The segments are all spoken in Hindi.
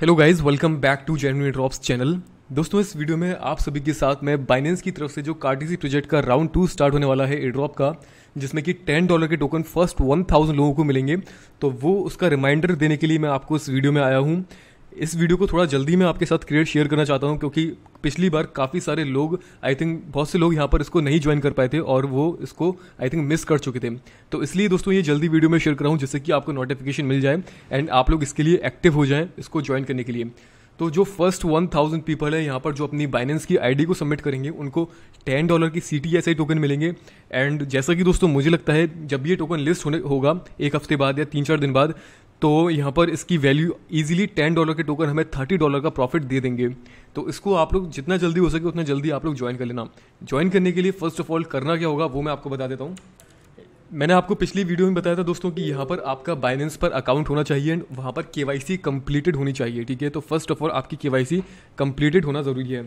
hello guys welcome back to Genvi drops channel दोस्तों इस वीडियो में आप सभी के साथ मैं बाइनेंस की तरफ से जो कार्टीसी प्रोजेक्ट का राउंड टू स्टार्ट होने वाला है एड्रॉप का जिसमें कि टेन डॉलर के टोकन फर्स्ट वन थाउजेंड लोगों को मिलेंगे तो वो उसका रिमाइंडर देने के लिए मैं आपको इस वीडियो में आया हूँ इस वीडियो को थोड़ा जल्दी मैं आपके साथ क्रिएट शेयर करना चाहता हूँ क्योंकि पिछली बार काफ़ी सारे लोग आई थिंक बहुत से लोग यहाँ पर इसको नहीं ज्वाइन कर पाए थे और वो इसको आई थिंक मिस कर चुके थे तो इसलिए दोस्तों ये जल्दी वीडियो में शेयर कराऊँ जिससे कि आपको नोटिफिकेशन मिल जाए एंड आप लोग इसके लिए एक्टिव हो जाए इसको ज्वाइन करने के लिए तो जो फर्स्ट वन थाउजेंड पीपल है यहाँ पर जो अपनी बाइनेंस की आईडी को सबमिट करेंगे उनको टेन डॉलर की C T S I token मिलेंगे एंड जैसा कि दोस्तों मुझे लगता है जब ये टोकन लिस्ट होने होगा एक हफ्ते बाद या तीन चार दिन बाद तो यहाँ पर इसकी वैल्यू इजीली टेन डॉलर के टोकन हमें थर्टी डॉलर का प्रॉफिट दे देंगे तो इसको आप लोग जितना जल्दी हो सके उतना जल्दी आप लोग ज्वाइन कर लेना ज्वाइन करने के लिए फर्स्ट ऑफ ऑल करना क्या होगा वो मैं आपको बता देता हूँ मैंने आपको पिछली वीडियो में बताया था दोस्तों कि यहाँ पर आपका बाइनेंस पर अकाउंट होना चाहिए एंड वहाँ पर के वाई सी कम्प्लीटेड होनी चाहिए ठीक है तो फर्स्ट ऑफ ऑल आपकी के वाई सी कम्प्लीटेड होना ज़रूरी है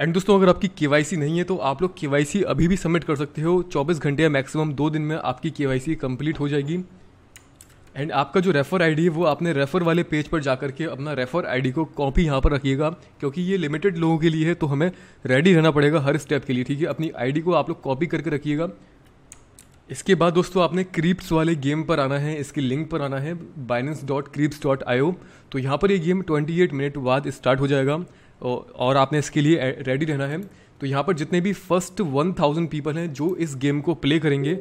एंड दोस्तों अगर आपकी के वाई सी नहीं है तो आप लोग के वाई सी अभी भी सबमिट कर सकते हो चौबीस घंटे या मैक्सिमम दो दिन में आपकी के वाई सी कम्प्लीट हो जाएगी एंड आपका जो रेफर आईडी है वो आपने रेफर वाले पेज पर जा के अपना रेफर आईडी को कॉपी यहाँ पर रखिएगा क्योंकि ये लिमिटेड लोगों के लिए है तो हमें रेडी रहना पड़ेगा हर स्टेप के लिए ठीक है अपनी आईडी को आप लोग कॉपी करके रखिएगा इसके बाद दोस्तों आपने क्रीप्स वाले गेम पर आना है इसके लिंक पर आना है बाइनेंस डॉट क्रीप्स डॉट आयो तो यहाँ पर ये गेम 28 मिनट बाद स्टार्ट हो जाएगा और आपने इसके लिए रेडी रहना है तो यहाँ पर जितने भी फर्स्ट 1000 पीपल हैं जो इस गेम को प्ले करेंगे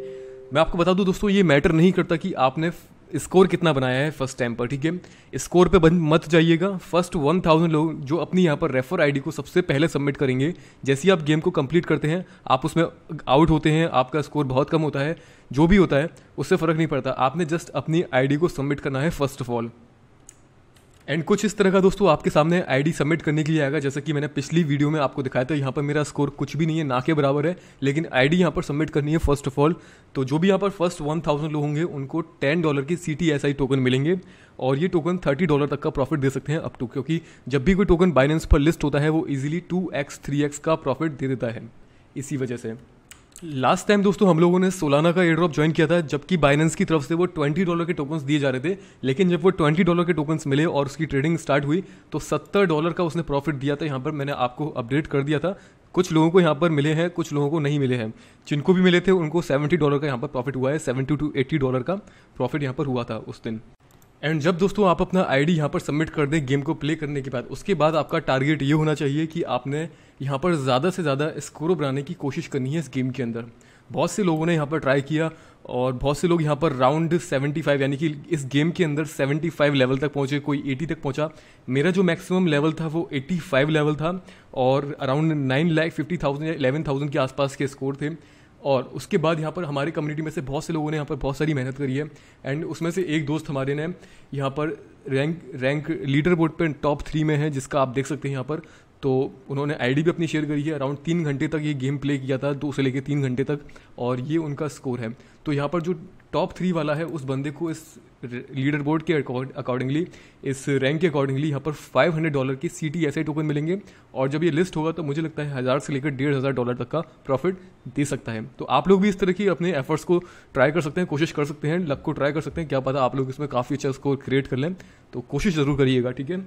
मैं आपको बता दूं दोस्तों ये मैटर नहीं करता कि आपने स्कोर कितना बनाया है फर्स्ट टाइम पर ठीक है स्कोर पे बन मत जाइएगा फर्स्ट वन थाउजेंड लोग जो अपनी यहाँ पर रेफर आईडी को सबसे पहले सबमिट करेंगे जैसे ही आप गेम को कंप्लीट करते हैं आप उसमें आउट होते हैं आपका स्कोर बहुत कम होता है जो भी होता है उससे फ़र्क नहीं पड़ता आपने जस्ट अपनी आईडी को सबमिट करना है फर्स्ट ऑफ ऑल एंड कुछ इस तरह का दोस्तों आपके सामने आईडी सबमिट करने के लिए आएगा जैसा कि मैंने पिछली वीडियो में आपको दिखाया था यहाँ पर मेरा स्कोर कुछ भी नहीं है ना के बराबर है लेकिन आईडी यहाँ पर सबमिट करनी है फर्स्ट ऑफ ऑल तो जो भी यहाँ पर फर्स्ट वन थाउजेंड लोग होंगे उनको टेन डॉलर के C T S I token मिलेंगे और ये टोकन थर्टी डॉलर तक का प्रॉफिट दे सकते हैं अप टू क्योंकि जब भी कोई टोकन बाइनेंस पर लिस्ट होता है वो easily two X three X का प्रॉफिट दे देता है इसी वजह से लास्ट टाइम दोस्तों हम लोगों ने सोलाना का एयरड्रॉप ज्वाइन किया था जबकि बाइनेंस की तरफ से वो ट्वेंटी डॉलर के टोकन्स दिए जा रहे थे लेकिन जब वो ट्वेंटी डॉलर के टोकन्स मिले और उसकी ट्रेडिंग स्टार्ट हुई तो सत्तर डॉलर का उसने प्रॉफिट दिया था यहाँ पर मैंने आपको अपडेट कर दिया था कुछ लोगों को यहाँ पर मिले हैं कुछ लोगों को नहीं मिले हैं जिनको भी मिले थे उनको सेवेंटी डॉलर का यहाँ पर प्रॉफिट हुआ है सेवेंटी टू एट्टी डॉलर का प्रॉफिट यहाँ पर हुआ था उस दिन एंड जब दोस्तों आप अपना आईडी यहाँ पर सबमिट कर दें गेम को प्ले करने के बाद उसके बाद आपका टारगेट ये होना चाहिए कि आपने यहाँ पर ज़्यादा से ज़्यादा स्कोर बनाने की कोशिश करनी है इस गेम के अंदर बहुत से लोगों ने यहाँ पर ट्राई किया और बहुत से लोग यहाँ पर राउंड 75 यानी कि इस गेम के अंदर 75 लेवल तक पहुँचे कोई 80 तक पहुँचा मेरा जो मैक्सिमम लेवल था वो 85 लेवल था और around nine lakh fifty thousand या एलेवन थाउजेंड के आसपास के स्कोर थे और उसके बाद यहाँ पर हमारे कम्युनिटी में से बहुत से लोगों ने यहाँ पर बहुत सारी मेहनत करी है एंड उसमें से एक दोस्त हमारे ने यहाँ पर रैंक रैंक लीडर बोर्ड पर टॉप थ्री में है जिसका आप देख सकते हैं यहाँ पर तो उन्होंने आई भी अपनी शेयर करी है अराउंड तीन घंटे तक ये गेम प्ले किया था दो से लेकर तीन घंटे तक और ये उनका स्कोर है तो यहाँ पर जो टॉप थ्री वाला है उस बंदे को इस लीडर बोर्ड के अकॉर्डिंगली इस रैंक के अकॉर्डिंगली यहाँ पर 500 डॉलर की सी टी टोकन मिलेंगे और जब ये लिस्ट होगा तो मुझे लगता है हज़ार से लेकर डेढ़ हज़ार डॉलर तक का प्रॉफिट दे सकता है तो आप लोग भी इस तरह की अपने एफर्ट्स को ट्राई कर सकते हैं कोशिश कर सकते हैं लक को ट्राई कर सकते हैं क्या पता आप लोग इसमें काफ़ी अच्छा स्कोर क्रिएट कर लें तो कोशिश ज़रूर करिएगा ठीक है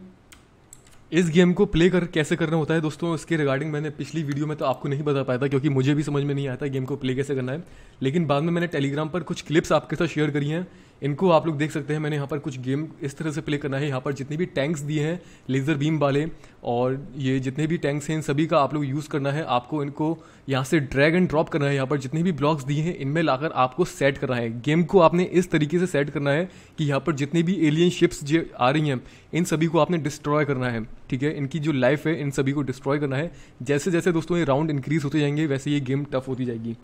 इस गेम को प्ले कर कैसे करना होता है दोस्तों इसके रिगार्डिंग मैंने पिछली वीडियो में तो आपको नहीं बता पाया था क्योंकि मुझे भी समझ में नहीं आया था गेम को प्ले कैसे करना है लेकिन बाद में मैंने टेलीग्राम पर कुछ क्लिप्स आपके साथ शेयर करी हैं इनको आप लोग देख सकते हैं मैंने यहाँ पर कुछ गेम इस तरह से प्ले करना है यहाँ पर जितने भी टैंक्स दिए हैं लेज़र बीम वाले और ये जितने भी टैंक्स हैं इन सभी का आप लोग यूज़ करना है आपको इनको यहाँ से ड्रैग एंड ड्रॉप करना है यहाँ पर जितने भी ब्लॉक्स दिए हैं इनमें लाकर आपको सेट करना है गेम को आपने इस तरीके से सेट करना है कि यहाँ पर जितनी भी एलियन शिप्स जो आ रही हैं इन सभी को आपने डिस्ट्रॉय करना है ठीक है इनकी जो लाइफ है इन सभी को डिस्ट्रॉय करना है जैसे जैसे दोस्तों ये राउंड इंक्रीज़ होते जाएंगे वैसे ये गेम टफ होती जाएगी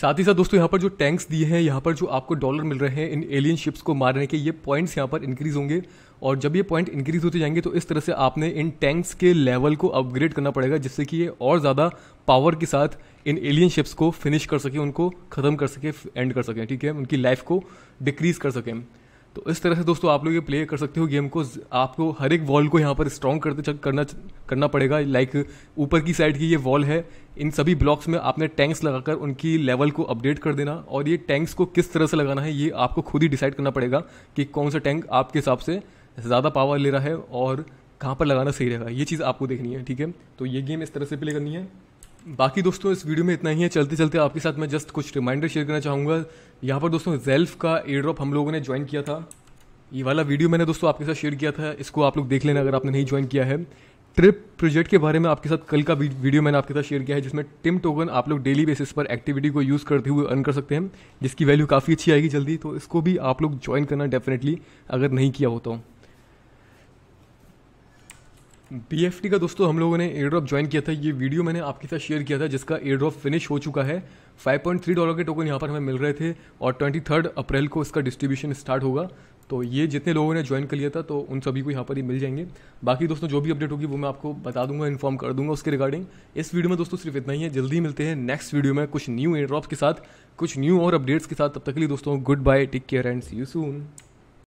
साथ ही साथ दोस्तों यहाँ पर जो टैंक्स दिए हैं यहाँ पर जो आपको डॉलर मिल रहे हैं इन एलियन शिप्स को मारने के ये पॉइंट्स यहाँ पर इंक्रीज होंगे और जब ये पॉइंट इंक्रीज होते जाएंगे तो इस तरह से आपने इन टैंक्स के लेवल को अपग्रेड करना पड़ेगा जिससे कि ये और ज़्यादा पावर के साथ इन एलियन शिप्स को फिनिश कर सकें उनको ख़त्म कर सकें एंड कर सकें ठीक है उनकी लाइफ को डिक्रीज कर सकें तो इस तरह से दोस्तों आप लोग ये प्ले कर सकते हो गेम को आपको हर एक वॉल को यहाँ पर स्ट्रॉन्ग करते करना करना पड़ेगा लाइक ऊपर की साइड की ये वॉल है इन सभी ब्लॉक्स में आपने टैंक्स लगाकर उनकी लेवल को अपडेट कर देना और ये टैंक्स को किस तरह से लगाना है ये आपको खुद ही डिसाइड करना पड़ेगा कि कौन सा टैंक आपके हिसाब से ज़्यादा पावर ले रहा है और कहाँ पर लगाना सही रहेगा ये चीज़ आपको देखनी है ठीक है तो ये गेम इस तरह से प्ले करनी है बाकी दोस्तों इस वीडियो में इतना ही है चलते चलते आपके साथ मैं जस्ट कुछ रिमाइंडर शेयर करना चाहूंगा यहाँ पर दोस्तों जेल्फ का एयर ड्रॉप हम लोगों ने ज्वाइन किया था ये वाला वीडियो मैंने दोस्तों आपके साथ शेयर किया था इसको आप लोग देख लेना अगर आपने नहीं ज्वाइन किया है ट्रिप प्रोजेक्ट के बारे में आपके साथ कल का वीडियो मैंने आपके साथ शेयर किया है जिसमें टिम टोकन आप लोग डेली बेसिस पर एक्टिविटी को यूज़ करते हुए अर्न कर सकते हैं जिसकी वैल्यू काफ़ी अच्छी आएगी जल्दी तो इसको भी आप लोग ज्वाइन करना डेफिनेटली अगर नहीं किया हो तो बी एफ टी का दोस्तों हम लोगों ने एयर ड्रॉप ज्वाइन किया था ये वीडियो मैंने आपके साथ शेयर किया था जिसका एयर ड्रॉप फिनिश हो चुका है 5.3 डॉलर के टोकन यहाँ पर हमें मिल रहे थे और 23 अप्रैल को इसका डिस्ट्रीब्यूशन स्टार्ट होगा तो ये जितने लोगों ने ज्वाइन कर लिया था तो उन सभी को यहाँ पर ही मिल जाएंगे बाकी दोस्तों जो भी अपडेट होगी वो मैं आपको बता दूंगा इन्फॉर्म कर दूंगा उसके रिगार्डिंग इस वीडियो में दोस्तों सिर्फ इतना ही है जल्दी मिलते हैं नेक्स्ट वीडियो में कुछ न्यू एयर ड्रॉप के साथ कुछ न्यू और अपडेट्स के साथ तब तक के लिए दोस्तों good bye take care and see you soon